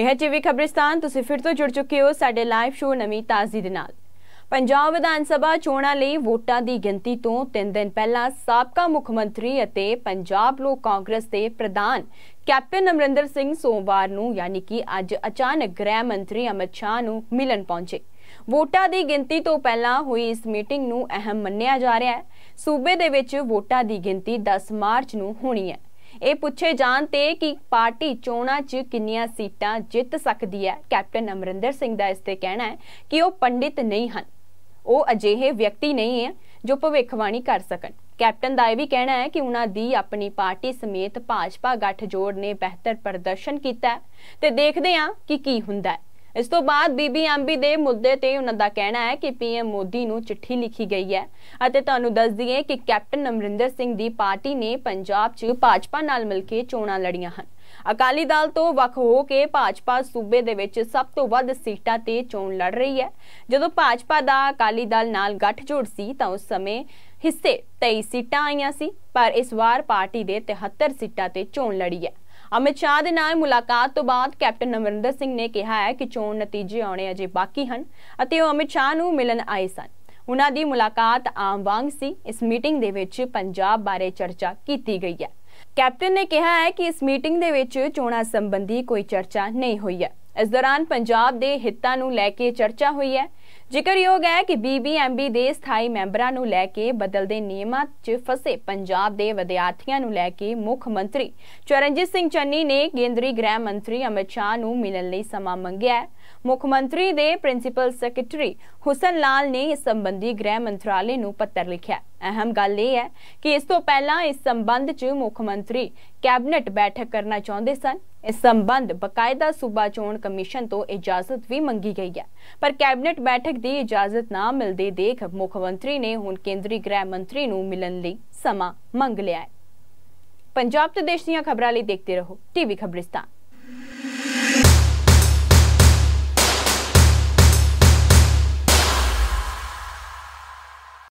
ਇਹ ਹੈ ਟੀਵੀ ਖਬਰਿਸਤਾਨ ਤੁਸੀਂ ਫਿਰ ਤੋਂ ਜੁੜ ਚੁੱਕੇ ਹੋ ਸਾਡੇ ਲਾਈਵ ਸ਼ੋਅ ਨਵੀਂ ਤਾਜ਼ੀ ਦੇ ਨਾਲ ਪੰਜਾਬ ਵਿਧਾਨ ਸਭਾ ਚੋਣਾਂ ਲਈ ਵੋਟਾਂ ਦੀ ਗਿਣਤੀ ਤੋਂ 3 ਦਿਨ ਪਹਿਲਾਂ ਸਾਬਕਾ ਮੁੱਖ ਮੰਤਰੀ ਅਤੇ ਪੰਜਾਬ ਲੋਕ ਕਾਂਗਰਸ ਦੇ ਪ੍ਰਧਾਨ ਕੈਪਟਨ ਅਮਰਿੰਦਰ ਸਿੰਘ ਸੋਮਵਾਰ ਨੂੰ ਯਾਨੀ ਕਿ ਅੱਜ ਅਚਾਨਕ ਗ੍ਰਹਿ ਮੰਤਰੀ ਅਮਿਤ ਸ਼ਾਹ ਨੂੰ ਮਿਲਣ ਪਹੁੰਚੇ ਵੋਟਾਂ ਦੀ ਗਿਣਤੀ ਤੋਂ ਪਹਿਲਾਂ ਹੋਈ ਇਸ ਮੀਟਿੰਗ ਨੂੰ ਅਹਿਮ ਮੰਨਿਆ ਜਾ ਰਿਹਾ ਹੈ ਸੂਬੇ ਦੇ ਵਿੱਚ ਵੋਟਾਂ ਦੀ ਗਿਣਤੀ 10 ਮਾਰਚ ਨੂੰ ਹੋਣੀ ਹੈ ਇਹ ਪੁੱਛੇ ਜਾਣ ਤੇ ਕਿ ਪਾਰਟੀ ਚੋਣਾਂ 'ਚ ਕਿੰਨੀਆਂ ਸੀਟਾਂ ਜਿੱਤ ਸਕਦੀ ਹੈ ਕੈਪਟਨ ਅਮਰਿੰਦਰ ਸਿੰਘ ਦਾ ਇਸ ਤੇ ਕਹਿਣਾ ਹੈ ਕਿ ਉਹ ਪੰਡਿਤ ਨਹੀਂ ਹਨ ਉਹ ਅਜਿਹੇ ਵਿਅਕਤੀ ਨਹੀਂ ਹੈ ਜੋ ਭਵਿੱਖਬਾਣੀ ਕਰ ਸਕਣ ਕੈਪਟਨ ਦਾ ਇਹ ਵੀ ਕਹਿਣਾ ਹੈ ਕਿ ਉਹਨਾਂ ਦੀ ਆਪਣੀ ਪਾਰਟੀ ਸਮੇਤ ਭਾਜਪਾ ਗੱਠਜੋੜ ਨੇ ਬਿਹਤਰ ਪ੍ਰਦਰਸ਼ਨ ਕੀਤਾ ਤੇ ਦੇਖਦੇ ਹਾਂ ਕਿ ਕੀ ਹੁੰਦਾ ਹੈ ਇਸ ਤੋਂ ਬਾਅਦ ਬੀਬੀਐਮਬੀ ਦੇ ਮੁੱਦੇ ਤੇ ਉਹਨਾਂ ਦਾ ਕਹਿਣਾ ਹੈ ਕਿ ਪੀਐਮ ਮੋਦੀ ਨੂੰ ਚਿੱਠੀ ਲਿਖੀ ਗਈ ਹੈ ਅਤੇ ਤੁਹਾਨੂੰ ਦੱਸ ਦਈਏ ਕਿ ਕੈਪਟਨ ਅਮਰਿੰਦਰ ਸਿੰਘ ਦੀ ਪਾਰਟੀ ਨੇ ਪੰਜਾਬ 'ਚ ਭਾਜਪਾ ਨਾਲ ਮਿਲ ਕੇ ਚੋਣਾਂ ਲੜੀਆਂ ਹਨ ਅਕਾਲੀ ਦਲ ਤੋਂ ਵੱਖ ਹੋ ਕੇ ਭਾਜਪਾ ਸੂਬੇ ਦੇ ਵਿੱਚ ਸਭ ਤੋਂ ਵੱਧ ਸੀਟਾਂ ਤੇ ਚੋਣ ਲੜ ਰਹੀ ਹੈ ਜਦੋਂ ਭਾਜਪਾ ਦਾ ਅਕਾਲੀ ਦਲ ਨਾਲ ਗੱਠਜੋੜ ਸੀ ਤਾਂ ਉਸ ਸਮੇਂ ਹਿੱਸੇ 23 ਸੀਟਾਂ ਆਈਆਂ ਸੀ ਪਰ ਇਸ ਵਾਰ ਪਾਰਟੀ ਦੇ 73 ਸੀਟਾਂ ਤੇ ਚੋਣ ਲੜੀ ਹੈ ਅਮਿਤ ਸ਼ਾਹ ਦੇ ਨਾਲ ਮੁਲਾਕਾਤ ਤੋਂ ਬਾਅਦ ਕੈਪਟਨ ਅਮਰਿੰਦਰ ਸਿੰਘ ਨੇ ਕਿਹਾ ਹੈ ਕਿ ਚੋਣ ਨਤੀਜੇ ਆਉਣੇ ਅਜੇ ਬਾਕੀ ਹਨ ਅਤੇ ਉਹ ਅਮਿਤ ਸ਼ਾਹ ਨੂੰ ਮਿਲਣ ਆਏ ਸਨ ਉਹਨਾਂ ਦੀ ਮੁਲਾਕਾਤ ਆਮ ਵਾਂਗ ਸੀ ਇਸ ਮੀਟਿੰਗ ਦੇ ਵਿੱਚ ਪੰਜਾਬ ਬਾਰੇ ਚਰਚਾ ਕੀਤੀ ਗਈ ਹੈ ਕੈਪਟਨ ਨੇ ਕਿਹਾ ਹੈ ਕਿ ਇਸ ਮੀਟਿੰਗ ਦੇ ਵਿੱਚ ਚੋਣਾਂ ਸੰਬੰਧੀ ਕੋਈ ਚਰਚਾ ਨਹੀਂ ਹੋਈ ਹੈ ਇਸ ਦੌਰਾਨ ਪੰਜਾਬ ਦੇ ਹਿੱਤਾਂ ਨੂੰ ਲੈ ਕੇ ਚਰਚਾ ਹੋਈ ਹੈ ਜ਼ਿਕਰਯੋਗ ਹੈ ਕਿ ਬੀਬੀਐਮਬੀ ਦੇ ਸਥਾਈ ਮੈਂਬਰਾਂ ਨੂੰ ਲੈ ਕੇ ਬਦਲਦੇ ਨਿਯਮਾਂ 'ਚ ਫਸੇ ਪੰਜਾਬ ਦੇ ਵਿਦਿਆਰਥੀਆਂ ਨੂੰ ਲੈ ਕੇ ਮੁੱਖ ਮੰਤਰੀ ਚਰਨਜੀਤ ਸਿੰਘ ਚੰਨੀ ਨੇ ਕੇਂਦਰੀ ਗ੍ਰਹਿ ਮੰਤਰੀ ਅਮਿਤ ਸ਼ਾਹ ਨੂੰ ਮਿਲਣ ਲਈ ਸਮਾਂ ਮੰਗਿਆ ਹੈ ਮੁੱਖ ਮੰਤਰੀ ਦੇ ਪ੍ਰਿੰਸੀਪਲ ਸੈਕਟਰੀ ਹੁਸਨ ਲਾਲ ਨੇ ਇਸ ਸੰਬੰਧੀ ਗ੍ਰਹਿ ਮੰਤਰਾਲੇ ਨੂੰ ਪੱਤਰ ਲਿਖਿਆ ਅਹਿਮ ਗੱਲ ਇਹ ਹੈ ਕਿ ਇਸ ਤੋਂ ਪਹਿਲਾਂ ਇਸ ਸੰਬੰਧ 'ਚ ਮੁੱਖ ਮੰਤਰੀ ਕੈਬਨਿਟ ਬੈਠਕ ਕਰਨਾ ਚਾਹੁੰਦੇ ਸਨ ਇਸ ਸੰਬੰਧ ਬਕਾਇਦਾ ਸੂਬਾ ਚੋਣ ਕਮਿਸ਼ਨ ਤੋਂ ਇਜਾਜ਼ਤ ਵੀ ਮੰਗੀ ਗਈ ਹੈ ਪਰ ਕੈਬਨਿਟ ਬੈਠਕ ਦੀ ਇਜਾਜ਼ਤ ਨਾ ਮਿਲਦੇ ਦੇਖ ਮੁੱਖ ਮੰਤਰੀ ਨੇ ਹੁਣ ਕੇਂਦਰੀ ਗ੍ਰਹਿ ਮੰਤਰੀ ਨੂੰ ਮਿਲਣ ਲਈ ਸਮਾਂ ਮੰਗ ਲਿਆ ਹੈ ਪੰਜਾਬ ਤੇ ਦੇਸ਼ ਦੀਆਂ ਖਬਰਾਂ ਲਈ ਦੇਖਦੇ ਰਹੋ ਟੀਵੀ ਖਬਰਿਸਤਾਨ